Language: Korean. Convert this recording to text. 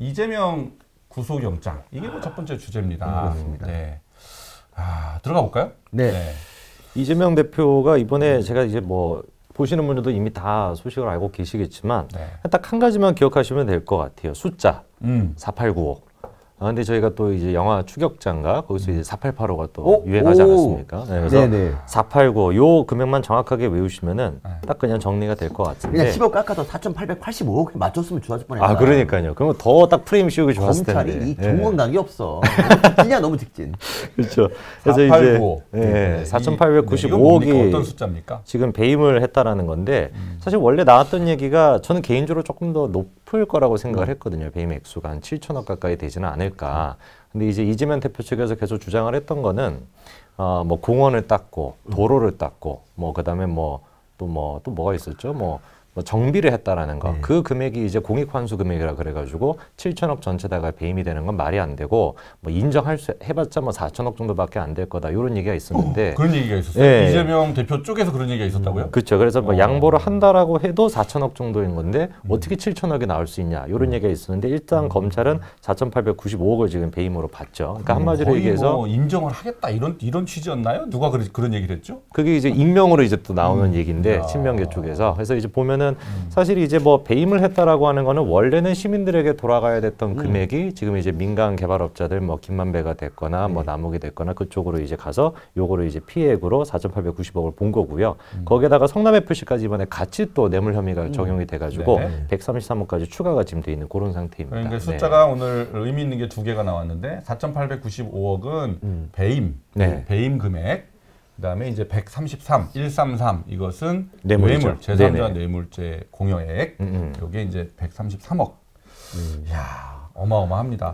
이재명 구속영장 이게 뭐 첫 번째 주제입니다. 음, 그렇습니다. 네. 아, 들어가 볼까요? 네. 네. 이재명 대표가 이번에 제가 이제 뭐 보시는 분들도 이미 다 소식을 알고 계시겠지만 네. 딱한 가지만 기억하시면 될 것 같아요. 숫자 음. 4895. 아, 근데 저희가 또 이제 영화 추격장인가 거기서 이제 488호가 또 어? 오? 유행하지 않았습니까? 네, 그래서 네네. 489요 금액만 정확하게 외우시면은 네. 딱 그냥 정리가 될 것 같은데. 그냥 10억 깎아서 4,885억 맞췄으면 좋았을 뻔했다. 아 그러니까요. 그러면 더 딱 프레임 씌우기 좋았을 텐데. 검찰이 이 경건당이 네. 없어. 그냥 너무 직진. 그렇죠. 그래서 489. 이제 네, 4,895억이 어떤 숫자입니까? 지금 배임을 했다라는 건데 음. 사실 원래 나왔던 얘기가 저는 개인적으로 조금 더 높. 싶을 거라고 생각을 네. 했거든요. 배임 액수가 한 7천억 가까이 되지는 않을까. 네. 근데 이제 이재명 대표 측에서 계속 주장을 했던 거는 어, 뭐 공원을 닦고 도로를 닦고 뭐 그다음에 뭐 또 뭐 또 뭐, 또 뭐가 있었죠? 뭐뭐 정비를 했다라는 거. 네. 그 금액이 이제 공익환수 금액이라 그래가지고 7천억 전체다가 배임이 되는 건 말이 안 되고 뭐 인정할 수 해봤자 뭐 4천억 정도밖에 안 될 거다 이런 얘기가 있었는데 어, 그런 얘기가 있었어요. 예. 이재명 대표 쪽에서 그런 얘기가 있었다고요? 음, 그렇죠. 그래서 뭐 어. 양보를 한다라고 해도 4천억 정도인 건데 어떻게 7천억이 나올 수 있냐 이런 음. 얘기가 있었는데 일단 음. 검찰은 4,895억을 지금 배임으로 받죠 그러니까 음, 한마디로 얘기해서 뭐 인정을 하겠다 이런 이런 취지였나요? 누가 그런 그런 얘기를 했죠? 그게 이제 익명으로 이제 또 나오는 얘기인데 친명계 쪽에서 그래서 이제 보면 보면은 사실 이제 뭐 배임을 했다라고 하는 거는 원래는 시민들에게 돌아가야 됐던 금액이 지금 이제 민간 개발업자들 뭐 김만배가 됐거나 뭐나무이 네. 됐거나 그쪽으로 이제 가서 요거를 이제 피해액으로 4,890억을 본 거고요. 음. 거기에다가 성남FC까지 이번에 같이 또 뇌물 혐의가 음. 적용이 돼가지고 네. 133억까지 추가가 지금 돼 있는 그런 상태입니다. 그러니까 네. 숫자가 네. 오늘 의미 있는 게 두 개가 나왔는데 4,895억은 음. 배임, 네. 배임 금액. 그다음에 이제 133, 133 이것은 뇌물이죠. 뇌물 제3자 뇌물죄 공여액. 음, 음. 이게 이제 133억. 음. 야, 어마어마합니다.